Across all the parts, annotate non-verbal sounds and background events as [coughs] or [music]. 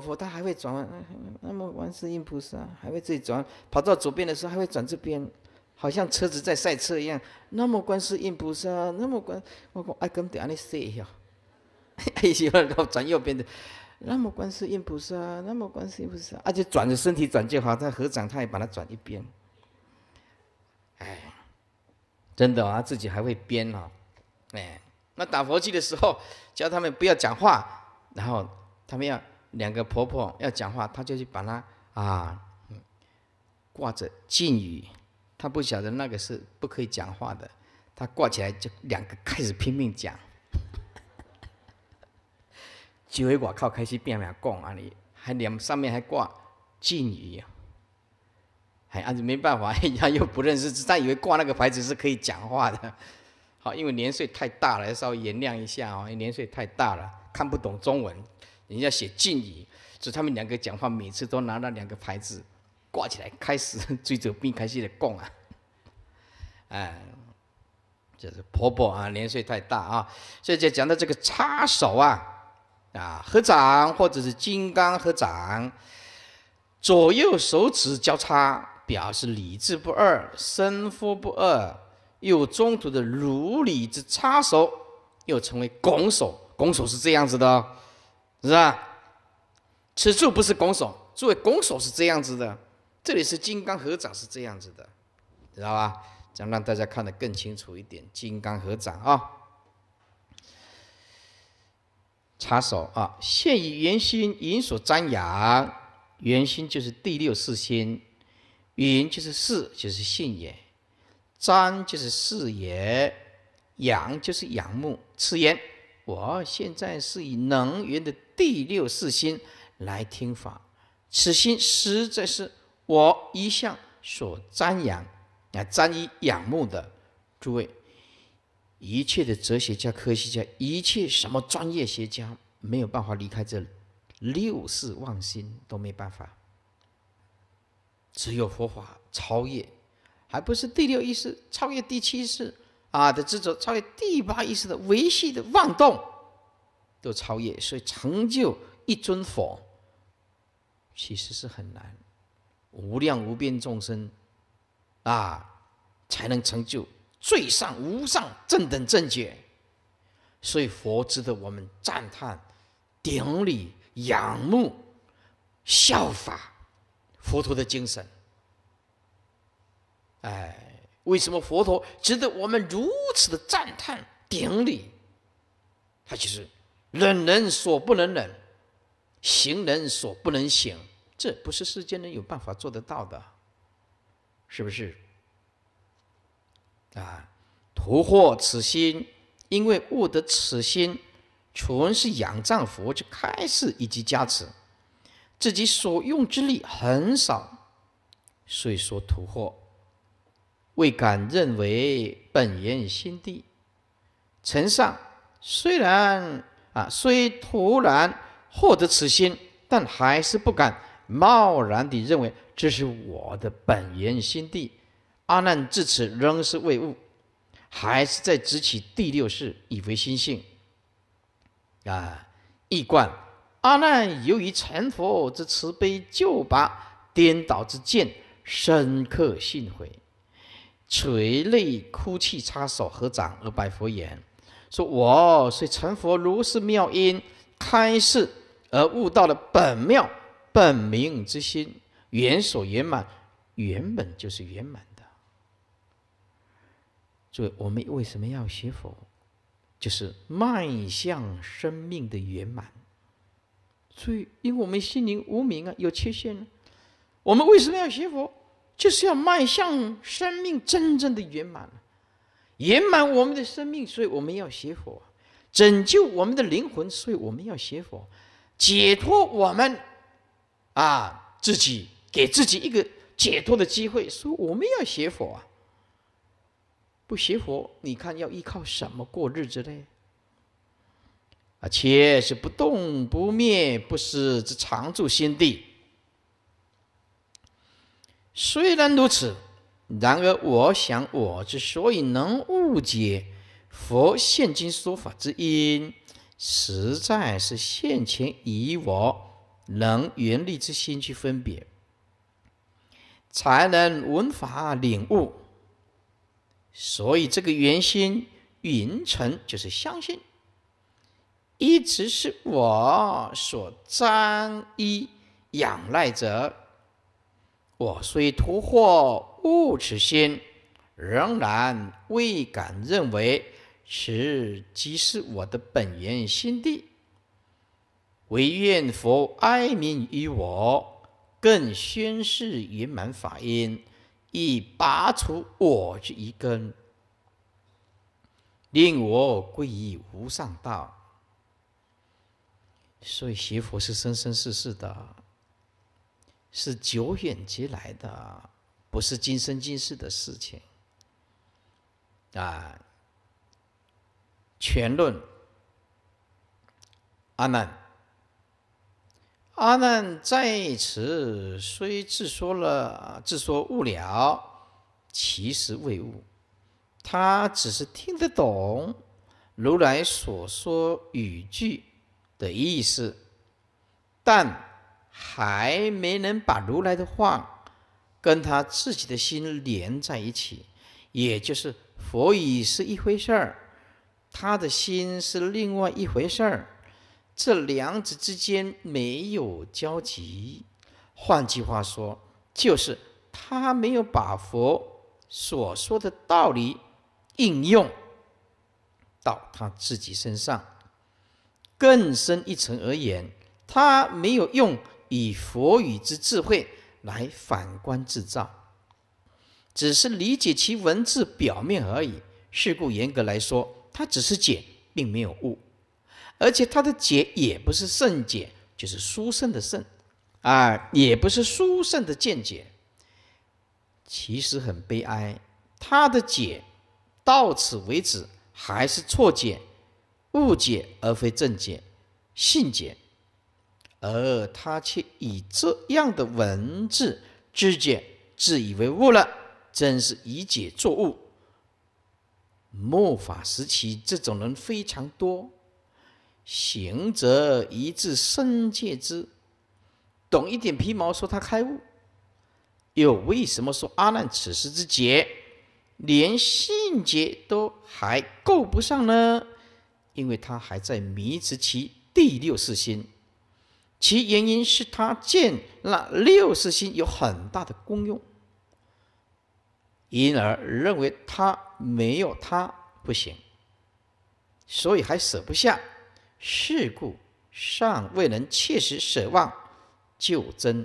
佛，他还会转弯，那么观世音菩萨还会自己转，跑到左边的时候还会转这边，好像车子在赛车一样。那么观世音菩萨，那么观……我讲，阿跟得安尼说一下，[laughs] 喜欢搞转右边的。那么观世音菩萨，那么观世音菩萨，而且转着身体转就好，他合掌他也把它转一边。哎，真的啊，自己还会编啊！哎，那打佛器的时候，教他们不要讲话，然后他们要。两个婆婆要讲话，她就去把它啊，挂着禁语，她不晓得那个是不可以讲话的，她挂起来就两个开始拼命讲，以为我靠开始变两共啊，你还连上面还挂禁语啊，哎呀没办法，人家又不认识，她以为挂那个牌子是可以讲话的，好，因为年岁太大了，稍微原谅一下哦，年岁太大了，看不懂中文。人家写敬语，所以他们两个讲话每次都拿那两个牌子挂起来，开始追着并开始的供啊，[laughs] 哎，这是婆婆啊，年岁太大啊，所以就讲到这个叉手啊，啊合掌或者是金刚合掌，左右手指交叉表示理智不二，身福不二，又中途的如理之叉手又称为拱手，拱手是这样子的。是吧？此处不是拱手，作为拱手是这样子的。这里是金刚合掌是这样子的，知道吧？这样让大家看得更清楚一点。金刚合掌啊，插手啊，现以圆心，云所瞻仰。圆心就是第六四心，圆就是四，就是性也；瞻就是视也；仰就是仰慕。此言，我现在是以能源的。第六四心来听法，此心实在是我一向所瞻仰、啊瞻以仰慕的。诸位，一切的哲学家、科学家，一切什么专业学家，没有办法离开这六四妄心都没办法，只有佛法超越，还不是第六意识超越第七意识啊的这种超越第八意识的维系的妄动。都超越，所以成就一尊佛，其实是很难。无量无边众生，啊，才能成就最上无上正等正觉。所以佛值得我们赞叹、顶礼、仰慕、效法，佛陀的精神。哎，为什么佛陀值得我们如此的赞叹、顶礼？他其实。忍人所不能忍，行人所不能行，这不是世间人有办法做得到的，是不是？啊，徒获此心，因为悟得此心，全是仰仗佛之开示以及加持，自己所用之力很少，所以说徒获，未敢认为本人心地。臣上虽然。啊，虽突然获得此心，但还是不敢贸然地认为这是我的本源心地。阿难至此仍是未悟，还是在执起第六世以为心性。啊！一观阿难，由于成佛之慈悲救拔颠倒之见，深刻信悔，垂泪哭泣，插手合掌而拜佛言。说我是成佛，如是妙因开示，而悟到了本妙本明之心，圆所圆满，原本就是圆满的。所以，我们为什么要学佛？就是迈向生命的圆满。所以，因为我们心灵无明啊，有缺陷呢。我们为什么要学佛？就是要迈向生命真正的圆满。圆满我们的生命，所以我们要学佛；拯救我们的灵魂，所以我们要学佛；解脱我们，啊，自己给自己一个解脱的机会，说我们要学佛啊。不学佛，你看要依靠什么过日子嘞？啊，且是不动不灭不是之常住心地。虽然如此。然而，我想，我之所以能误解佛现今说法之因，实在是现前以我能原力之心去分别，才能闻法领悟。所以，这个圆心、云尘就是相信，一直是我所沾依仰赖者。我虽突破悟此心，仍然未敢认为此即是我的本源心地。唯愿佛哀悯于我，更宣示圆满法音，以拔除我之一根，令我归于无上道。所以，学佛是生生世世的，是久远即来的。不是今生今世的事情啊！全论阿难，阿难在此虽自说了自说悟了，其实未悟。他只是听得懂如来所说语句的意思，但还没能把如来的话。跟他自己的心连在一起，也就是佛语是一回事儿，他的心是另外一回事儿，这两者之间没有交集。换句话说，就是他没有把佛所说的道理应用到他自己身上。更深一层而言，他没有用以佛语之智慧。来反观自照，只是理解其文字表面而已。事故，严格来说，它只是解，并没有悟。而且，它的解也不是圣解，就是书圣的圣，啊，也不是书圣的见解。其实很悲哀，他的解到此为止，还是错解、误解，而非正解、信解。而他却以这样的文字注解，自以为悟了，真是以解作悟。末法时期，这种人非常多。行者一至圣界之，懂一点皮毛，说他开悟，又为什么说阿难此时之解，连信解都还够不上呢？因为他还在迷执其第六世心。其原因是他见那六识心有很大的功用，因而认为他没有他不行，所以还舍不下，是故尚未能切实舍忘就真，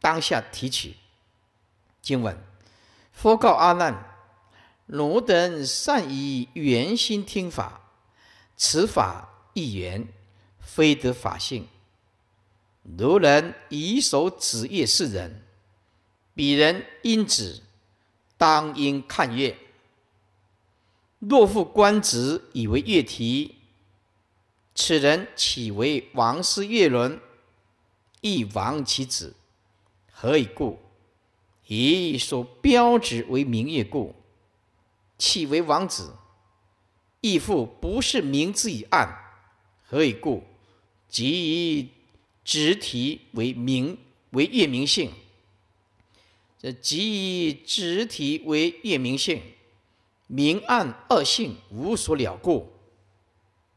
当下提起。经文：佛告阿难，汝等善以圆心听法，此法一圆，非得法性。如人以手指月示人，彼人因指，当因看月。若复官职以为月题，此人岂为王师月轮？亦亡其子，何以故？以所标指为明月故。岂为王子？亦复不是明之以暗，何以故？即以。直体为明为月明性，这即以直体为月明性，明暗二性无所了故，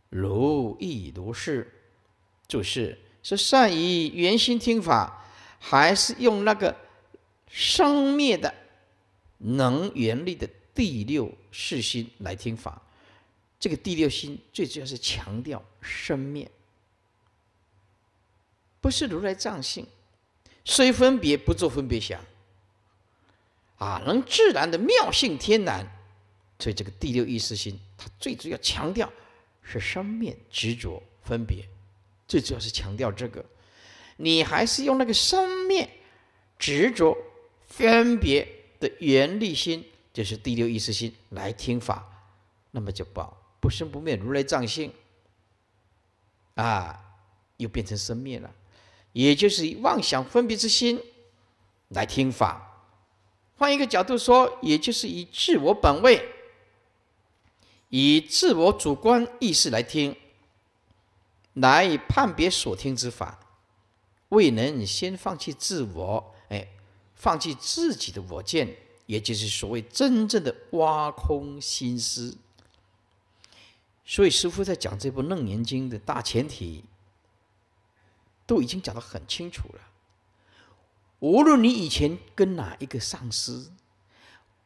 如亦如是。就是是善于圆心听法，还是用那个生灭的能源力的第六世心来听法？这个第六心最主要是强调生灭。不是如来藏性，虽分别不做分别想，啊，能自然的妙性天然。所以这个第六意识心，它最主要强调是生灭执着分别，最主要是强调这个。你还是用那个生灭执着分别的原力心，就是第六意识心来听法，那么就报不生不灭如来藏性，啊，又变成生灭了。也就是以妄想分别之心来听法，换一个角度说，也就是以自我本位、以自我主观意识来听，来判别所听之法，未能先放弃自我，哎，放弃自己的我见，也就是所谓真正的挖空心思。所以，师父在讲这部《楞严经》的大前提。都已经讲的很清楚了。无论你以前跟哪一个上师，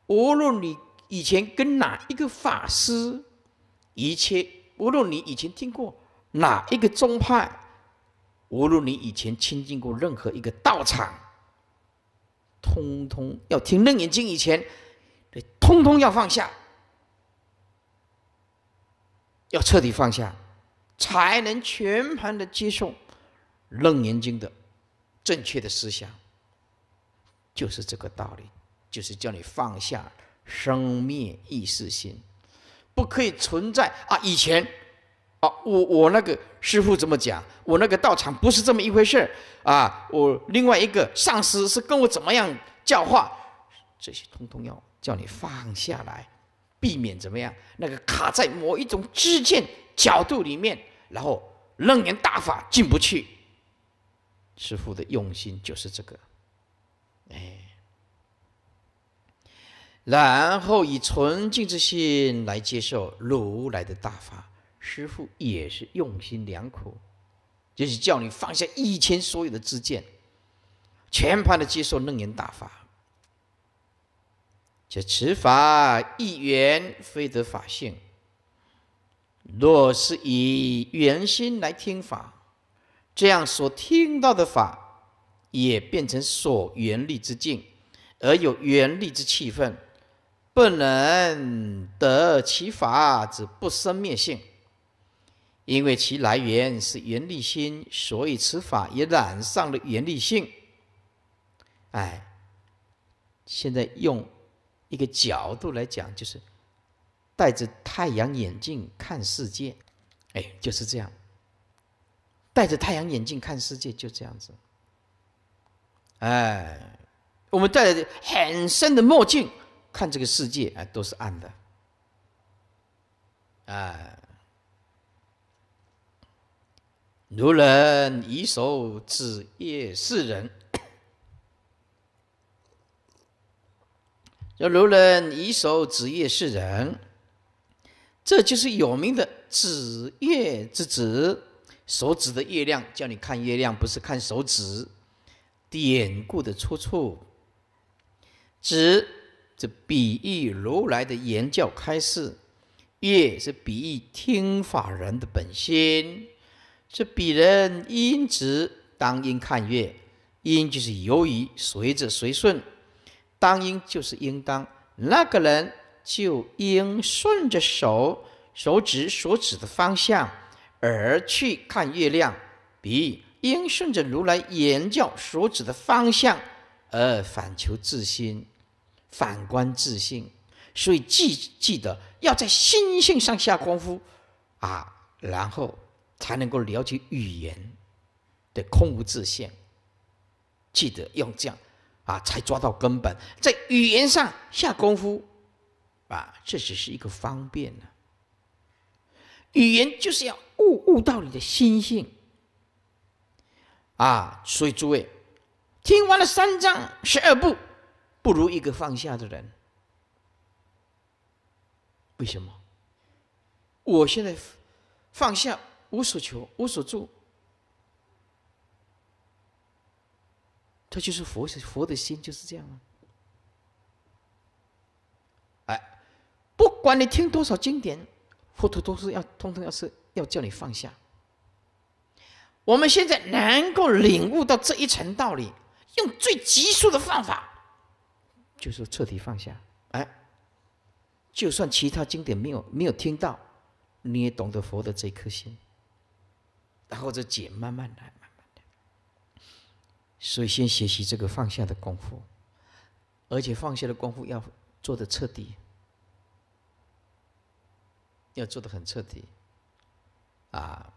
无论你以前跟哪一个法师，一切无论你以前听过哪一个宗派，无论你以前亲近过任何一个道场，通通要听楞严经以前，通通要放下，要彻底放下，才能全盘的接受。楞严经的正确的思想就是这个道理，就是叫你放下生灭意识心，不可以存在啊！以前啊，我我那个师父怎么讲？我那个道场不是这么一回事啊！我另外一个上师是跟我怎么样教化？这些通通要叫你放下来，避免怎么样？那个卡在某一种知见角度里面，然后楞严大法进不去。师父的用心就是这个，哎，然后以纯净之心来接受如来的大法。师父也是用心良苦，就是叫你放下一切所有的自见，全盘的接受楞严大法。这持法一缘非得法性，若是以圆心来听法。这样所听到的法也变成所缘力之境，而有缘力之气氛，不能得其法之不生灭性，因为其来源是缘力心，所以此法也染上了缘力性。哎，现在用一个角度来讲，就是戴着太阳眼镜看世界，哎，就是这样。戴着太阳眼镜看世界就这样子，哎，我们戴着很深的墨镜看这个世界啊，都是暗的。哎，如人以手指夜示人，就 [coughs] 如人以手指夜示人，这就是有名的指夜之子。手指的月亮，叫你看月亮，不是看手指。典故的出处，指这比喻如来的言教开示，月是比喻听法人的本心。这比人因指当应看月，因就是由于，随着随顺，当应就是应当，那个人就应顺着手手指所指的方向。而去看月亮，比喻应顺着如来言教所指的方向而反求自心，反观自性，所以记记得要在心性上下功夫啊，然后才能够了解语言的空无自性。记得用这样啊，才抓到根本，在语言上下功夫啊，这只是一个方便呢，语言就是要。悟悟到你的心性，啊！所以诸位听完了三章十二步，不如一个放下的人。为什么？我现在放下无所求，无所住。这就是佛，佛的心就是这样啊！哎，不管你听多少经典，佛陀都是要通通要是。要叫你放下。我们现在能够领悟到这一层道理，用最急速的方法，就是彻底放下。哎，就算其他经典没有没有听到，你也懂得佛的这一颗心。然后这解慢慢来，慢慢的。所以先学习这个放下的功夫，而且放下的功夫要做的彻底，要做的很彻底。啊！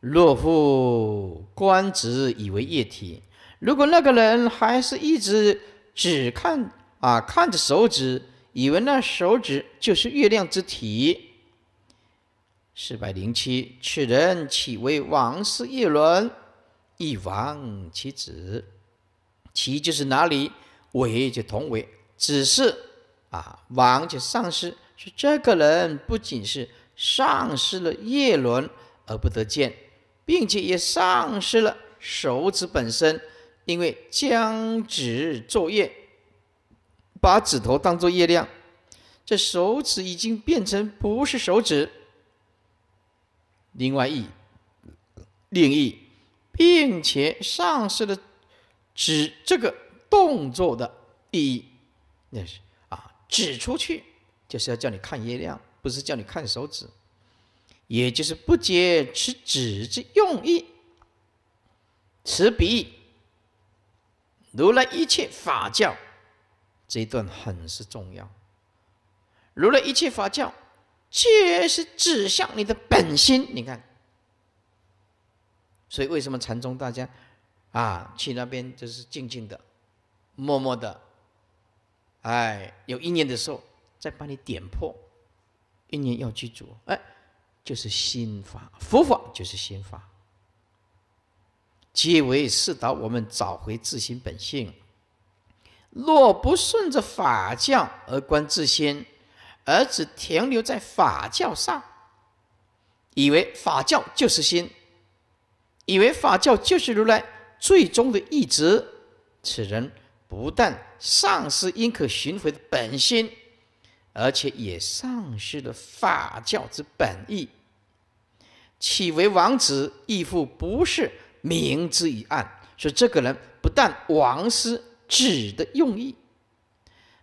若复观职以为液体，如果那个人还是一直只看啊看着手指，以为那手指就是月亮之体。四百零七，此人岂为王师一轮，一王其子？其就是哪里为就同为，只是啊王就丧失。说这个人不仅是。丧失了叶轮而不得见，并且也丧失了手指本身，因为将指作业，把指头当作月亮，这手指已经变成不是手指。另外一另一，并且丧失了指这个动作的意义，那是啊，指出去就是要叫你看月亮。不是叫你看手指，也就是不解持指之用意。此彼如来一切法教，这一段很是重要。如来一切法教，皆是指向你的本心。你看，所以为什么禅宗大家啊去那边就是静静的、默默的，哎，有意念的时候再把你点破。一年要记住，哎，就是心法，佛法就是心法，皆为是导我们找回自心本性。若不顺着法教而观自心，而只停留在法教上，以为法教就是心，以为法教就是如来最终的意志，此人不但丧失应可寻回的本心。而且也丧失了法教之本意。岂为王子亦复不是明之以暗？说这个人不但王师指的用意，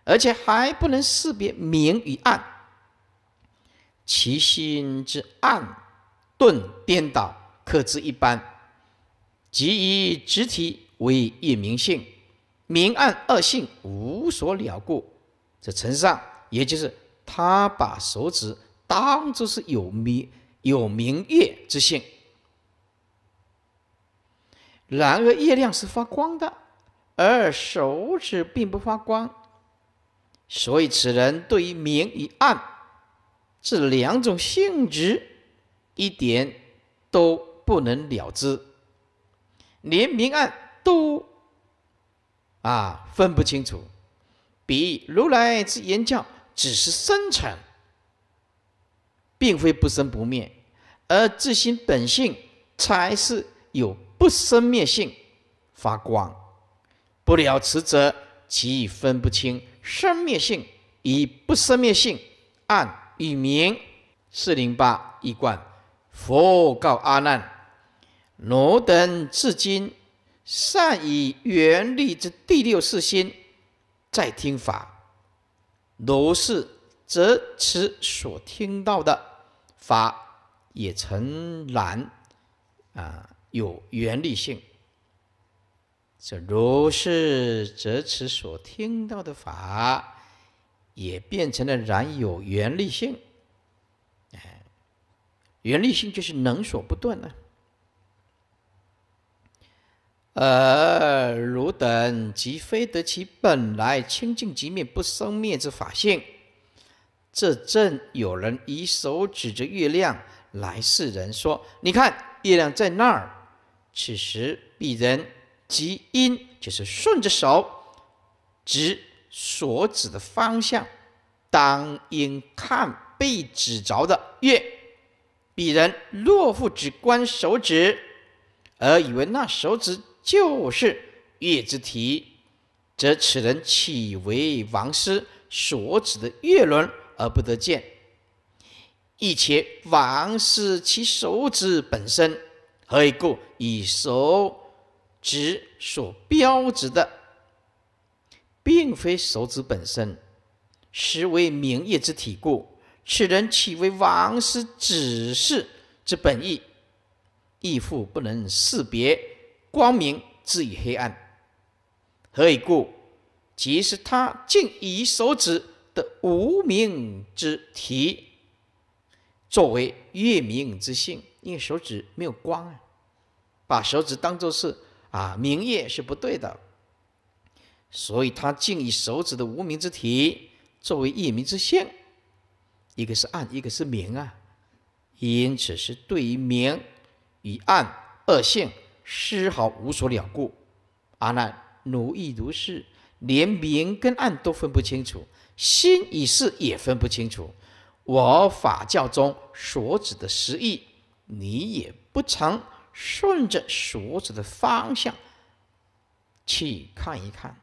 而且还不能识别明与暗，其心之暗顿颠倒，可知一般。即以直体为一明性，明暗二性无所了故，则陈上。也就是他把手指当做是有明有明月之性，然而月亮是发光的，而手指并不发光，所以此人对于明与暗这两种性质一点都不能了知，连明暗都啊分不清楚。比如来之言教，只是生成，并非不生不灭；而自心本性，才是有不生灭性。发光，不了此者，其已分不清生灭性与不生灭性。暗与明四零八一贯，佛告阿难：“汝等至今善以圆利之第六世心。”再听法，如是则此所听到的法也成然啊，有原理性。这如是则此所听到的法也变成了然有原理性。哎，原理性就是能所不断呢。而汝等即非得其本来清净即灭不生灭之法性，这正有人以手指着月亮来示人说：“你看，月亮在那儿。”此时鄙人即因就是顺着手指所指的方向，当应看被指着的月。鄙人若复只观手指，而以为那手指。就是月之体，则此人岂为王师所指的月轮而不得见？亦且王师其手指本身何以故？以手指所标指的，并非手指本身，实为明月之体故。此人岂为王师指示之本意？亦复不能识别。光明至于黑暗，何以故？即是他竟以手指的无名之体作为月明之性，因为手指没有光啊，把手指当作是啊明月是不对的，所以他竟以手指的无名之体作为夜明之性，一个是暗，一个是明啊，因此是对于明与暗二性。丝毫无所了故，阿难，奴意如是，连明跟暗都分不清楚，心与事也分不清楚。我法教中所指的实义，你也不曾顺着所指的方向去看一看。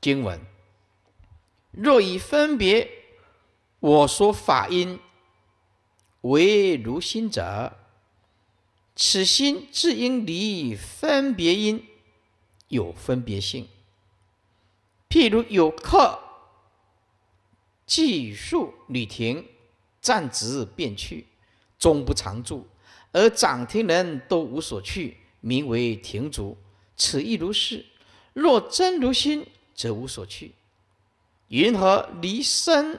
经文若以分别我说法音为如心者。此心自因离分别因，有分别性。譬如有客寄宿旅亭，暂止便去，终不常住；而掌亭人都无所去，名为亭足。此亦如是。若真如心，则无所去。云何离身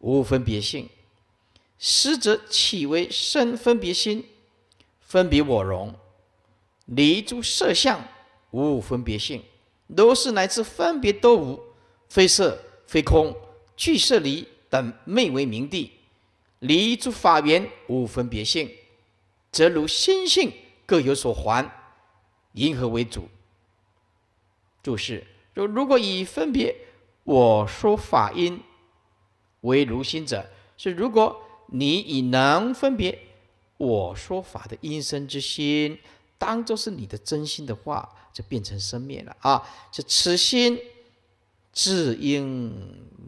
无分别性？实者岂为身分别心？分别我融离诸色相，无分别性。如是乃至分别都无，非色非空，具色离等，昧为明地。离诸法缘无分别性，则如心性各有所还，因何为主？注释：就如果以分别我说法音为如心者，是如果你以能分别。我说法的因生之心，当做是你的真心的话，就变成生灭了啊！这此心自因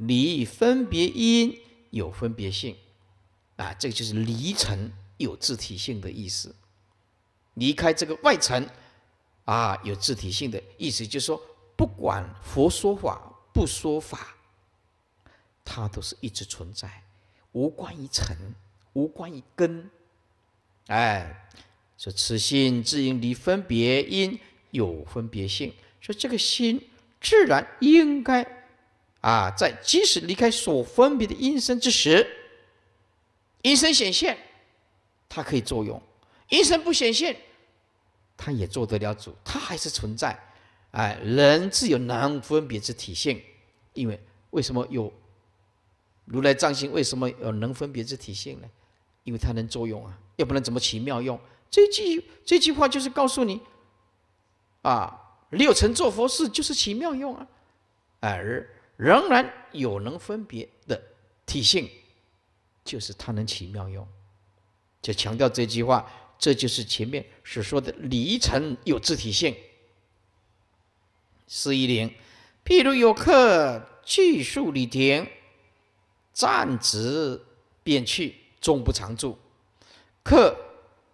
离分别因有分别性啊，这个就是离尘有自体性的意思。离开这个外尘啊，有自体性的意思，就是说，不管佛说法不说法，它都是一直存在，无关于尘，无关于根。哎，说此心自因离分别，因有分别性。说这个心自然应该，啊，在即使离开所分别的因身之时，因身显现，它可以作用；因身不显现，它也做得了主，它还是存在。哎，人自有能分别之体现，因为为什么有如来藏心？为什么有能分别之体现呢？因为它能作用啊，要不然怎么起妙用？这句这句话就是告诉你，啊，六尘做佛事就是起妙用啊，而仍然有能分别的体性，就是它能起妙用。就强调这句话，这就是前面所说的离尘有自体性。四一零，譬如有客去数里亭，站直便去。众不常住，客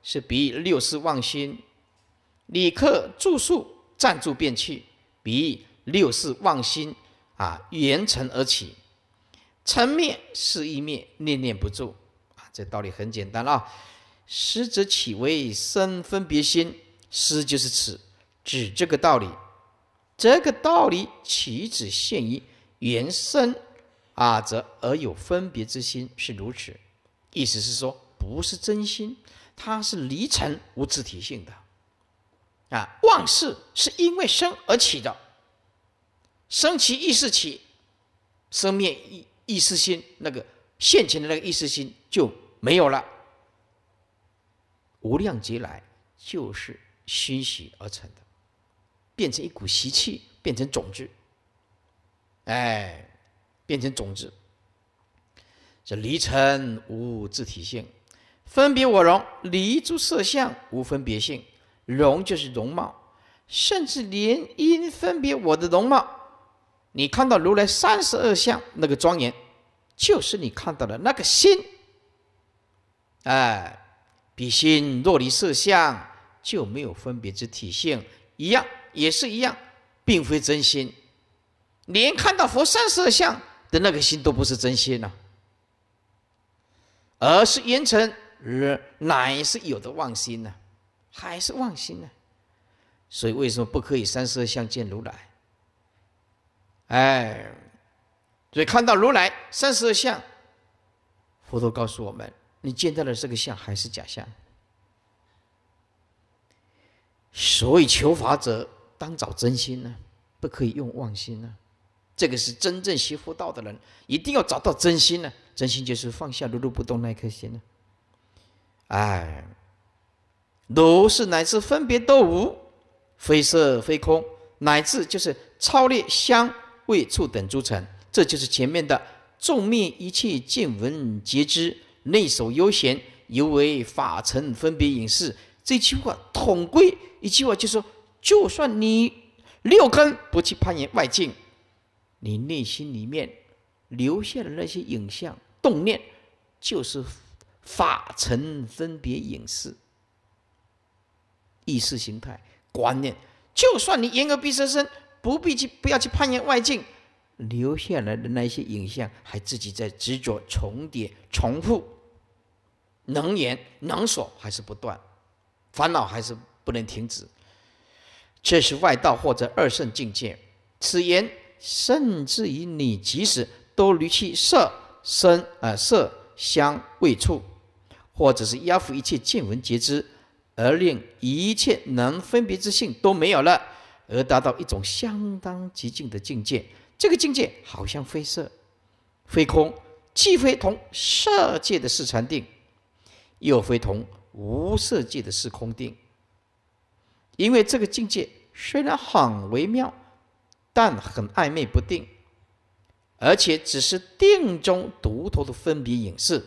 是比六世忘心，旅客住宿暂住便去，比六世忘心啊，缘尘而起，尘灭是一灭，念念不住啊。这道理很简单啊。实则岂为生分别心？思就是此指这个道理。这个道理岂止限于缘生啊，则而有分别之心是如此。意思是说，不是真心，它是离尘无自体性的，啊，妄事是因为生而起的，生起意识起，生灭意意识心，那个现前的那个意识心就没有了，无量劫来就是熏习而成的，变成一股习气，变成种子，哎，变成种子。这离尘无自体性，分别我容离诸色相无分别性，容就是容貌，甚至连因分别我的容貌，你看到如来三十二相那个庄严，就是你看到的那个心，哎，比心若离色相就没有分别之体性，一样也是一样，并非真心，连看到佛三十二相的那个心都不是真心呢。而是言承，乃是有的妄心呢，还是妄心呢？所以为什么不可以三十二相见如来？哎，所以看到如来三十二相，佛陀告诉我们，你见到的这个相还是假相。所以求法者当找真心呢，不可以用妄心呢。这个是真正学佛道的人，一定要找到真心呢。真心就是放下，如如不动那颗心呢？哎，如是乃至分别都无，非色非空，乃至就是超越香味触等诸尘。这就是前面的众灭一切见闻皆知，内守悠闲，犹为法尘分别影事。这句话统归一句话，就说：就算你六根不去攀缘外境，你内心里面留下的那些影像。动念就是法尘分别影事、意识形态观念。就算你言而必生身，不必去不要去攀缘外境，留下来的那一些影像，还自己在执着、重叠、重复，能言能所还是不断，烦恼还是不能停止。这是外道或者二圣境界。此言甚至于你即使都离弃色。声啊色香味触，或者是压服一切见闻觉知，而令一切能分别之性都没有了，而达到一种相当极静的境界。这个境界好像非色非空，既非同色界的色禅定，又非同无色界的色空定。因为这个境界虽然很微妙，但很暧昧不定。而且只是定中独头的分别影视，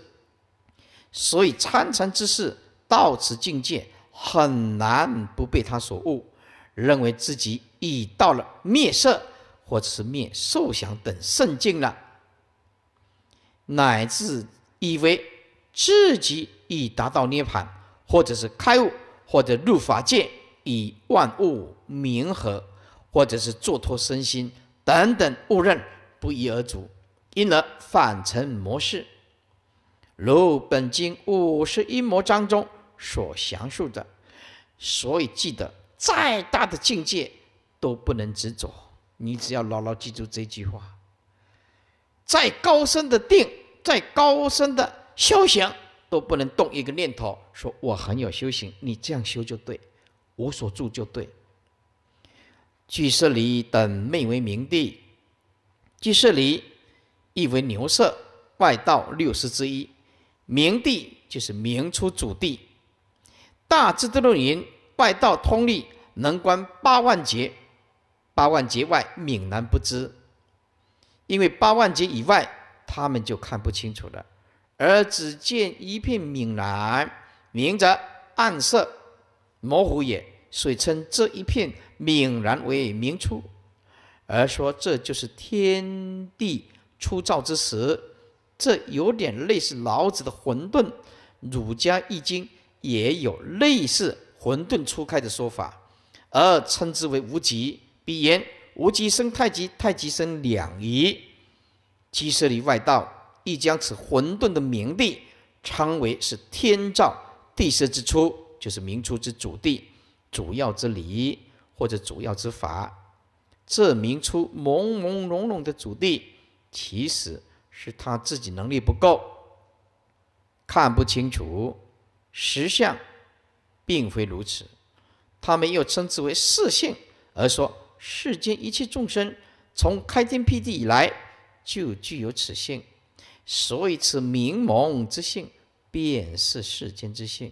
所以参禅之士到此境界，很难不被他所悟，认为自己已到了灭色或者是灭受想等圣境了，乃至以为自己已达到涅槃，或者是开悟，或者入法界，以万物名和，或者是作脱身心等等，误认。不一而足，因而反成模式。如本经五十一魔章中所详述的。所以记得，再大的境界都不能执着。你只要牢牢记住这句话：，再高深的定，再高深的修行，都不能动一个念头。说我很有修行，你这样修就对，无所住就对。俱舍离等，昧为名地。即舍离，亦为牛舍外道六十之一，明地就是明初祖地。大智德论云：外道通力能观八万劫，八万劫外泯然不知。因为八万劫以外，他们就看不清楚了，而只见一片泯然明则暗色模糊也，所以称这一片泯然为明初。而说这就是天地初造之时，这有点类似老子的混沌，儒家易经也有类似混沌初开的说法，而称之为无极。彼言无极生太极，太极生两仪，即设立外道亦将此混沌的名地称为是天造地设之初，就是明初之主地、主要之理或者主要之法。这明出朦朦胧胧的主地，其实是他自己能力不够，看不清楚实相，并非如此。他们又称之为四性，而说世间一切众生从开天辟地以来就具有此性，所以此明蒙之性便是世间之性，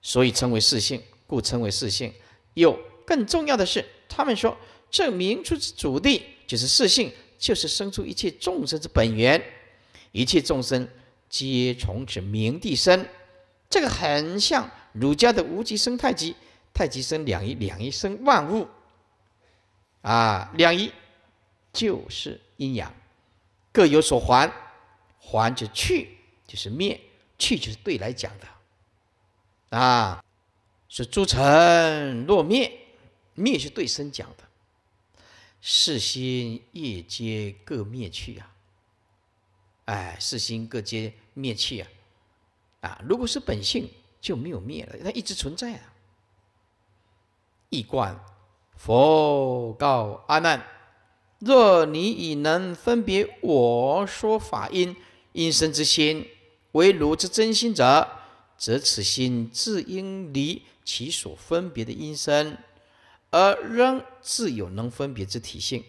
所以称为四性，故称为四性。又更重要的是。他们说，这明出之主地就是四性，就是生出一切众生之本源，一切众生皆从此名地生。这个很像儒家的无极生太极，太极生两仪，两仪生万物。啊，两仪就是阴阳，各有所还，还就去，就是灭，去就是对来讲的。啊，是诸尘落灭。灭是对身讲的，四心夜皆各灭去啊！哎，四心各皆灭去啊！啊，如果是本性就没有灭了，它一直存在啊。一观佛告阿难：若你已能分别我说法因因生之心为汝之真心者，则此心自应离其所分别的因生。而仍自有能分别之体性，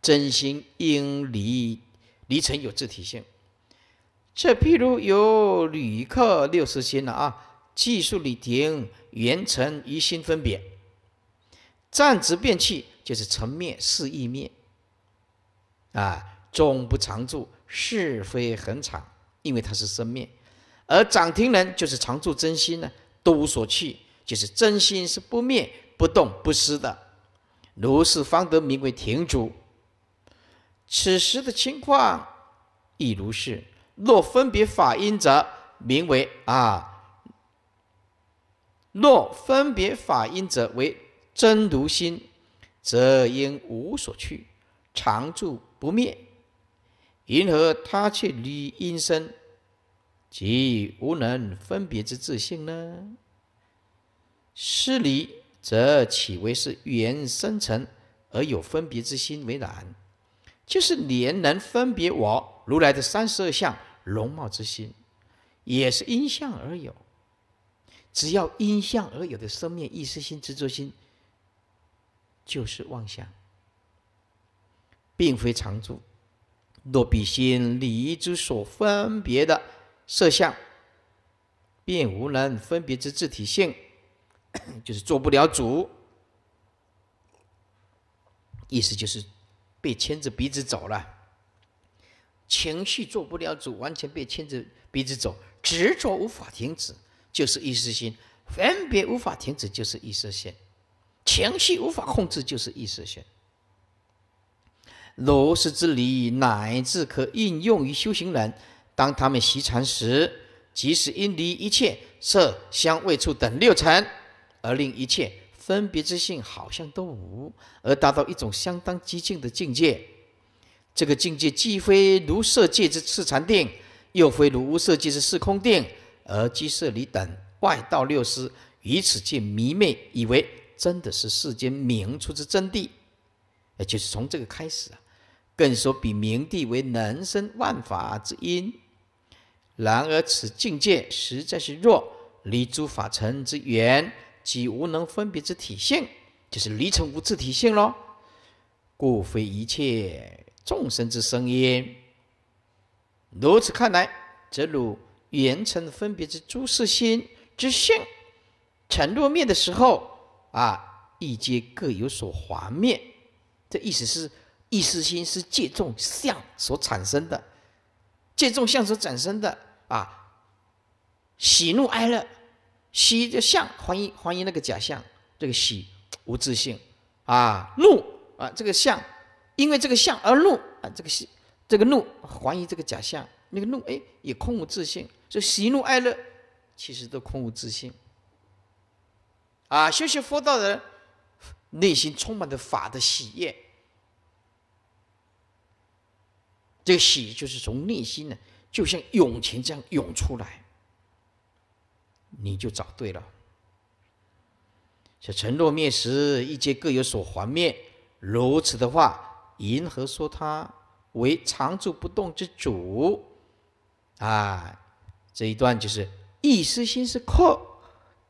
真心应离离尘有自体性。这譬如有旅客六十心了啊，技术里亭缘尘于心分别，暂直便去，就是尘灭是意灭啊，终不常住，是非恒常，因为它是生灭。而长停人就是常住真心呢，都无所去，就是真心是不灭。不动不思的，如是方得名为停住。此时的情况亦如是。若分别法音者，名为啊；若分别法音者为真如心，则应无所去，常住不灭。云何他却理因生，即无能分别之自性呢？是礼。则岂为是缘生成而有分别之心为然？就是连能分别我如来的三十二相容貌之心，也是因相而有。只要因相而有的生命意识心执着心，就是妄想，并非常住。若比心离之所分别的色相，便无能分别之自体性。就是做不了主，意思就是被牵着鼻子走了，情绪做不了主，完全被牵着鼻子走，执着无法停止，就是意识心；分别无法停止，就是意识心；情绪无法控制，就是意识心。如是之理，乃至可应用于修行人，当他们习禅时，即使因离一切色、香、味、触等六尘。而令一切分别之性好像都无，而达到一种相当激进的境界。这个境界既非如色界之赤禅定，又非如无色界之四空定，而即舍离等外道六师于此见迷昧，以为真的是世间明处之真谛。也就是从这个开始啊，更说比明地为能生万法之因。然而此境界实在是弱，离诸法尘之远。即无能分别之体性，就是离尘无自体性喽。故非一切众生之声音。如此看来，则如缘尘分别之诸事心之性，成落灭的时候啊，一皆各有所华灭。这意思是，意识心是借众相所产生的，借众相所产生的啊，喜怒哀乐。喜就像怀疑怀疑那个假象，这个喜无自性啊，怒啊这个像，因为这个像而怒啊，这个喜这个怒怀疑这个假象，那个怒哎也空无自性，所以喜怒哀乐其实都空无自性啊。修行佛道的内心充满着法的喜悦，这个喜就是从内心呢，就像涌泉这样涌出来。你就找对了。是尘若灭时，一切各有所还灭。如此的话，银河说他为常住不动之主？啊，这一段就是意识心是客，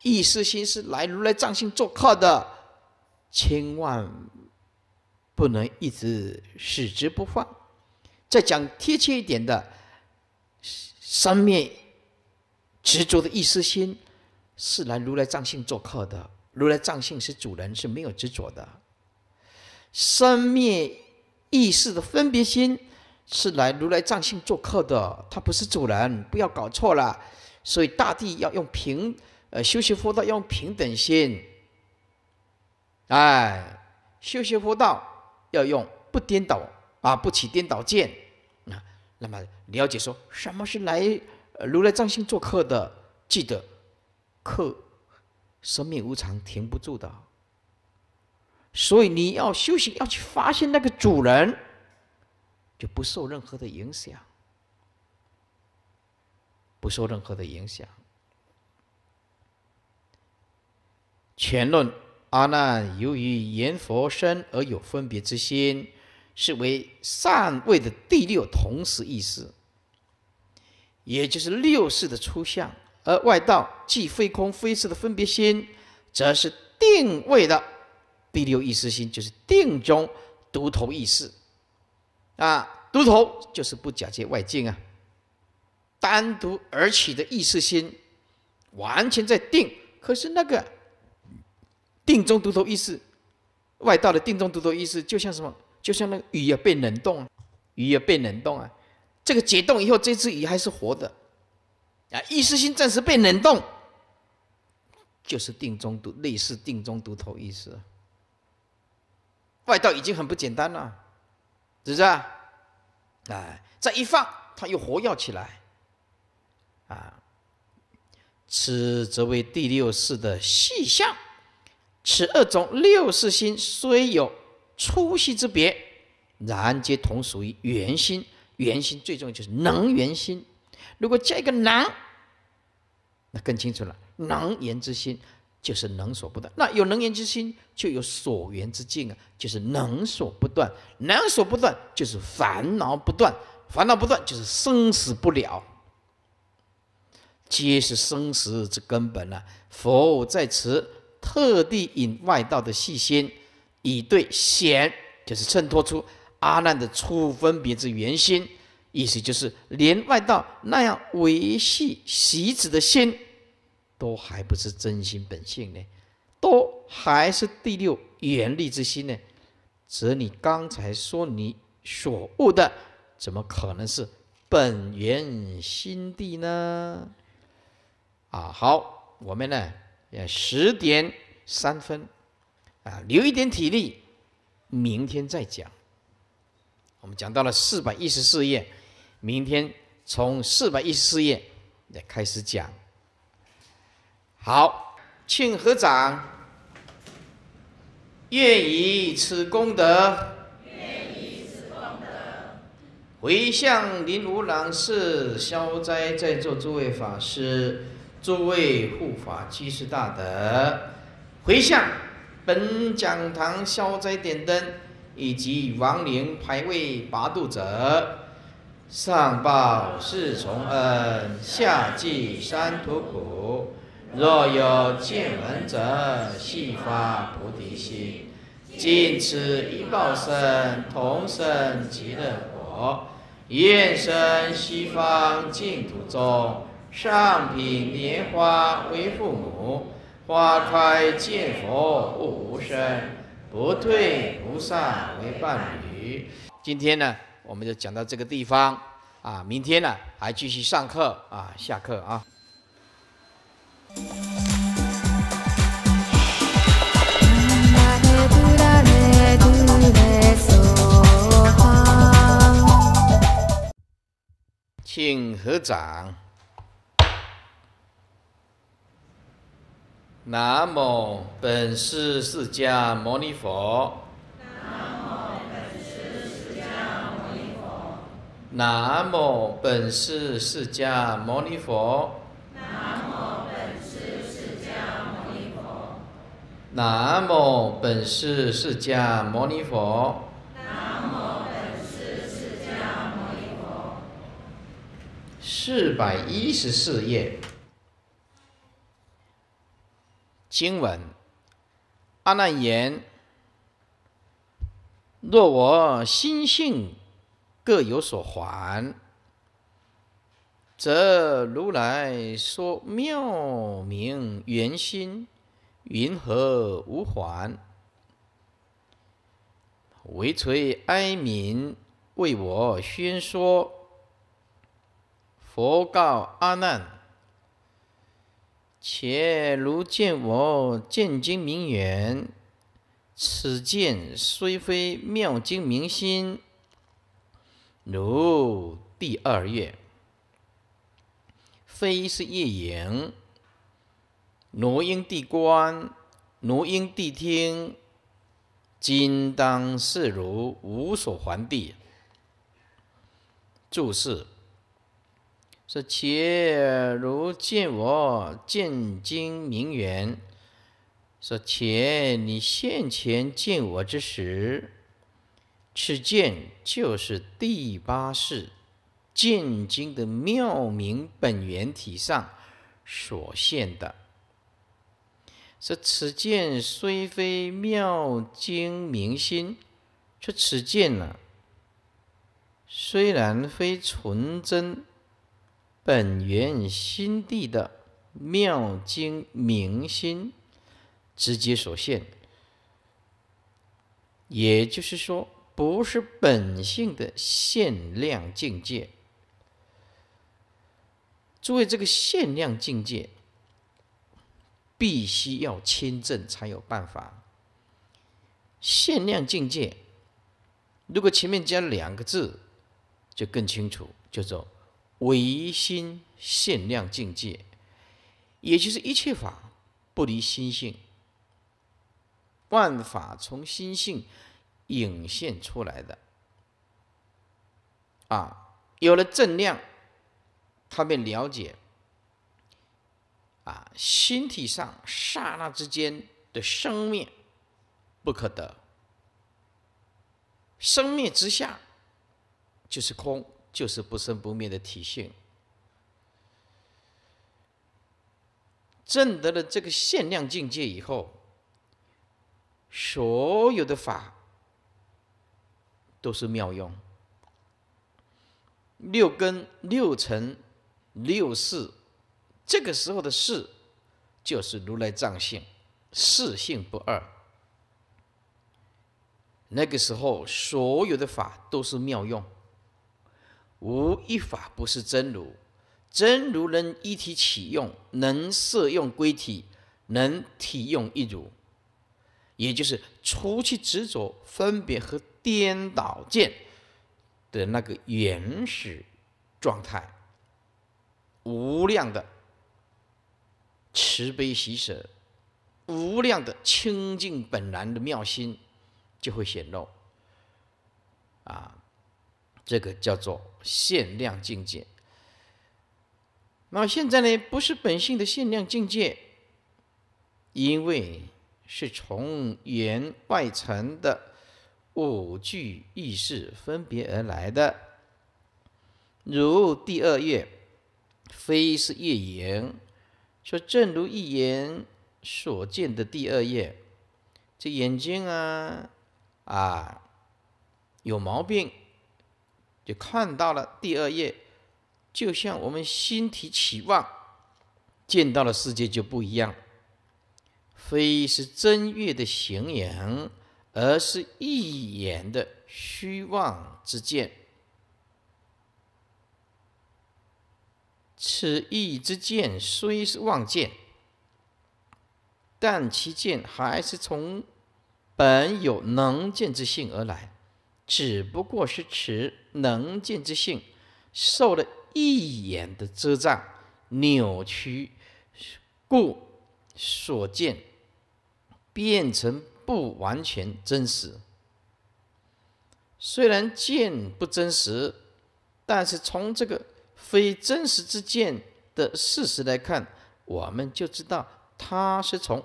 意识心是来如来藏心做客的，千万不能一直使之不放。再讲贴切一点的，三灭。执着的意识心是来如来藏性做客的，如来藏性是主人，是没有执着的。生灭意识的分别心是来如来藏性做客的，它不是主人，不要搞错了。所以大帝要用平，呃，修习佛道用平等心。哎，修习佛道要用不颠倒啊，不起颠倒见啊。那么了解说什么是来？如来藏心做客的，记得客生命无常，停不住的。所以你要修行，要去发现那个主人，就不受任何的影响，不受任何的影响。前论阿难，由于言佛身而有分别之心，是为上位的第六同时意识。也就是六识的出相，而外道即非空非色的分别心，则是定位的第六意识心，就是定中独头意识。啊，独头就是不假借外境啊，单独而起的意识心，完全在定。可是那个定中独头意识，外道的定中独头意识，就像什么？就像那个雨也被冷冻啊，雨也被冷冻啊。这个解冻以后，这只鱼还是活的，啊！意识心暂时被冷冻，就是定中毒，类似定中毒头意思。外道已经很不简单了，是不是？哎，再一放，它又活跃起来，啊！此则为第六世的细相，此二种六世心虽有粗细之别，然皆同属于圆心。圆心最重要就是能圆心，如果加一个能，那更清楚了。能圆之心，就是能所不断。那有能圆之心，就有所圆之境啊，就是能所不断。能所不断，就是烦恼不断。烦恼不断，就是生死不了。皆是生死之根本啊！佛在此特地引外道的细心，以对显，就是衬托出。阿难的初分别之原心，意思就是连外道那样维系习子的心，都还不是真心本性呢，都还是第六原力之心呢，则你刚才说你所悟的，怎么可能是本源心地呢？啊，好，我们呢，要十点三分，啊，留一点体力，明天再讲。我们讲到了四百一十四页，明天从四百一十四页来开始讲。好，请合掌，愿以此功德，愿以此功德，回向林无染是消灾，在座诸位法师、诸位护法、居士大德，回向本讲堂消灾点灯。以及亡灵排位拔度者，上报四重恩，下济三途苦。若有见闻者，悉发菩提心。尽此一报身，同生极乐国。愿生西方净土中，上品莲花为父母。花开见佛悟无生。不退不散为伴侣。今天呢，我们就讲到这个地方啊，明天呢还继续上课啊，下课啊。请合掌。南无本师释迦牟尼佛。南无本师释迦牟尼佛。南无本师释迦牟尼佛。南无本师释迦牟尼佛。南无本师释迦牟尼佛。南无本师释迦尼佛。四百一十四页。今闻阿难言：“若我心性各有所还，则如来说妙明圆心，云何无还？唯垂哀民为我宣说。”佛告阿难。且如见我见经明远，此见虽非妙经明心，如第二月，非是夜影。奴应地观，奴应地听，今当是如无所还地。注释。说：“且如见我见经名缘，说且你现前见我之时，此见就是第八世见经的妙明本源体上所现的。说此见虽非妙经明心，却此见呢，虽然非纯真。”本源心地的妙经明心直接所现，也就是说，不是本性的限量境界。诸位，这个限量境界必须要签证才有办法。限量境界，如果前面加两个字，就更清楚，叫做。唯心现量境界，也就是一切法不离心性，万法从心性涌现出来的。啊，有了正量，他便了解，啊，心体上刹那之间的生灭不可得，生灭之下就是空。就是不生不灭的体现。证得了这个限量境界以后，所有的法都是妙用。六根、六尘、六识，这个时候的事就是如来藏性，四性不二。那个时候，所有的法都是妙用。无一法不是真如，真如能一体起用，能色用归体，能体用一如，也就是除去执着、分别和颠倒见的那个原始状态，无量的慈悲喜舍，无量的清净本来的妙心就会显露。啊，这个叫做。限量境界。那么现在呢？不是本性的限量境界，因为是从缘外禅的五具意识分别而来的。如第二页，非是业言，说正如一言所见的第二页，这眼睛啊啊有毛病。就看到了第二页，就像我们心提起望，见到了世界就不一样，非是真月的形影，而是一眼的虚妄之见。此意之见虽是妄见，但其见还是从本有能见之性而来。只不过是持能见之性受了一眼的遮障、扭曲，故所见变成不完全真实。虽然见不真实，但是从这个非真实之见的事实来看，我们就知道它是从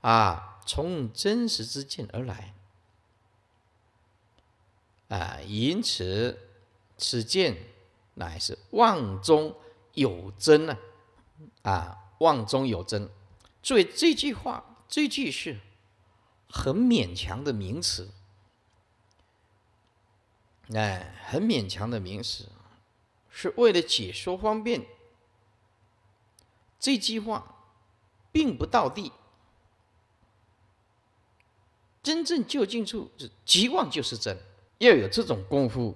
啊从真实之见而来。啊，因此此见乃是妄中有真呢，啊，妄中有真。注意这句话，这句是，很勉强的名词。哎，很勉强的名词，是为了解说方便。这句话，并不到地。真正究竟处是，即妄就是真。要有这种功夫，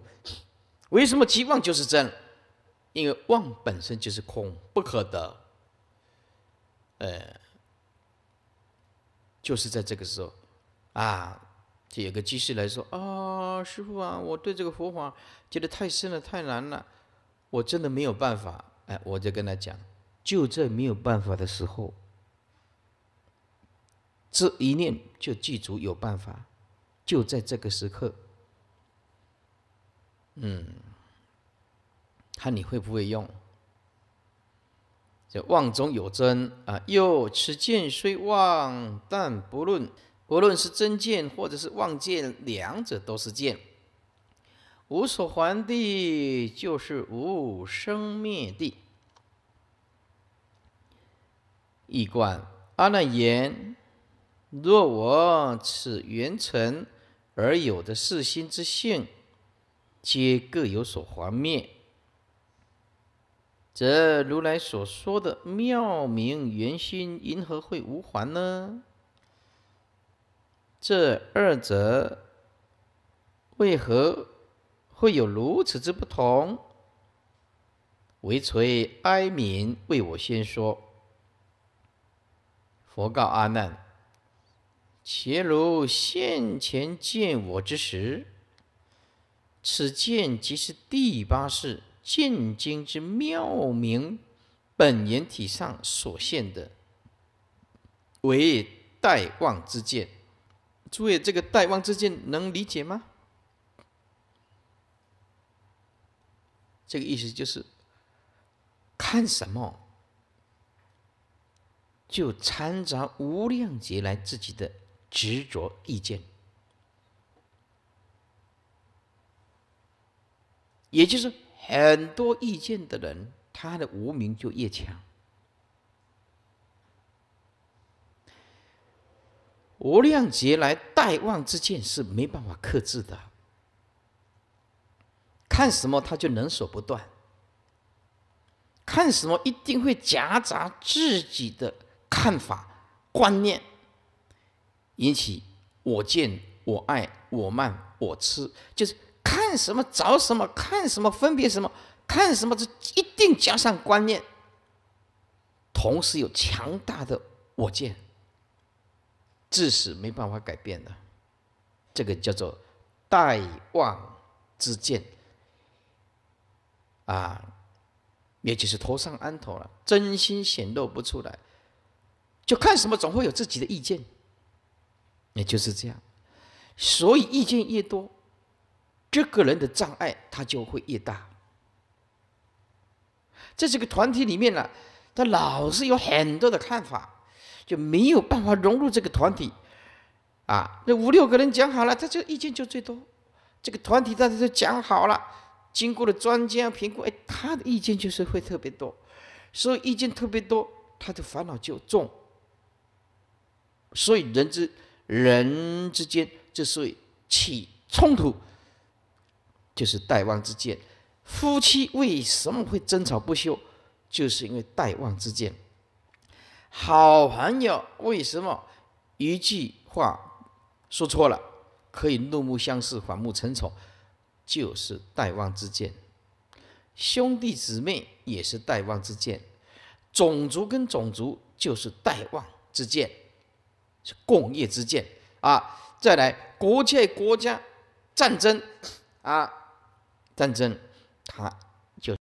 为什么期望就是真？因为望本身就是空，不可得。呃，就是在这个时候，啊，有个居士来说啊，师傅啊，我对这个佛法觉得太深了，太难了，我真的没有办法。哎，我就跟他讲，就在没有办法的时候，这一念就记住有办法，就在这个时刻。嗯，看你会不会用？就妄中有真啊！又此见虽妄，但不论不论是真见或者是妄见，两者都是见。无所还地，就是无生灭地一观。阿难言：若我此缘成而有的四心之性。皆各有所还灭，则如来所说的妙明圆心、银河会无还呢？这二者为何会有如此之不同？唯垂哀悯，为我先说。佛告阿难：且如先前见我之时。此见即是第八世见经之妙明本原体上所现的，为待望之见。诸位，这个待望之见能理解吗？这个意思就是，看什么，就掺杂无量劫来自己的执着意见。也就是很多意见的人，他的无名就越强。无量劫来待望之见是没办法克制的，看什么他就能手不断，看什么一定会夹杂自己的看法、观念，引起我见、我爱、我慢、我痴，就是。看什么，找什么，看什么，分别什么，看什么，就一定加上观念，同时有强大的我见，致使没办法改变的，这个叫做待望之见，啊，也就是头上安头了，真心显露不出来，就看什么总会有自己的意见，也就是这样，所以意见越多。这个人的障碍他就会越大，在这个团体里面呢，他老是有很多的看法，就没有办法融入这个团体。啊，那五六个人讲好了，他就意见就最多。这个团体大家都讲好了，经过了专家评估，哎，他的意见就是会特别多，所以意见特别多，他的烦恼就重。所以人之人之间就是以起冲突。就是戴望之见，夫妻为什么会争吵不休？就是因为戴望之见。好朋友为什么一句话说错了可以怒目相视、反目成仇？就是戴望之见。兄弟姊妹也是戴望之见。种族跟种族就是戴望之见，是共业之见啊！再来，国界、国家战争啊！战争，他就。